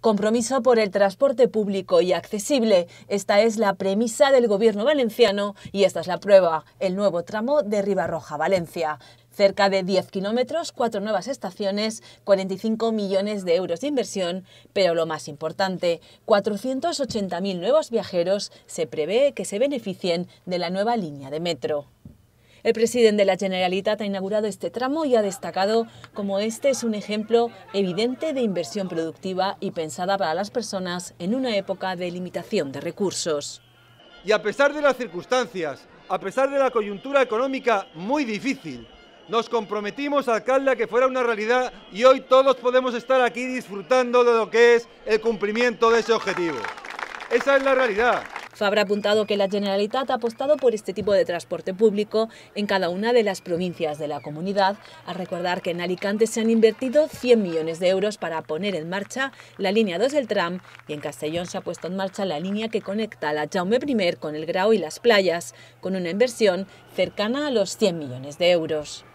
Compromiso por el transporte público y accesible. Esta es la premisa del gobierno valenciano y esta es la prueba, el nuevo tramo de Ribarroja, Valencia. Cerca de 10 kilómetros, cuatro nuevas estaciones, 45 millones de euros de inversión, pero lo más importante, 480.000 nuevos viajeros se prevé que se beneficien de la nueva línea de metro. El presidente de la Generalitat ha inaugurado este tramo y ha destacado como este es un ejemplo evidente de inversión productiva y pensada para las personas en una época de limitación de recursos. Y a pesar de las circunstancias, a pesar de la coyuntura económica muy difícil, nos comprometimos, alcalde, a que fuera una realidad y hoy todos podemos estar aquí disfrutando de lo que es el cumplimiento de ese objetivo. Esa es la realidad. Fabra ha apuntado que la Generalitat ha apostado por este tipo de transporte público en cada una de las provincias de la comunidad, a recordar que en Alicante se han invertido 100 millones de euros para poner en marcha la línea 2 del tram y en Castellón se ha puesto en marcha la línea que conecta la Jaume I con el Grau y las playas, con una inversión cercana a los 100 millones de euros.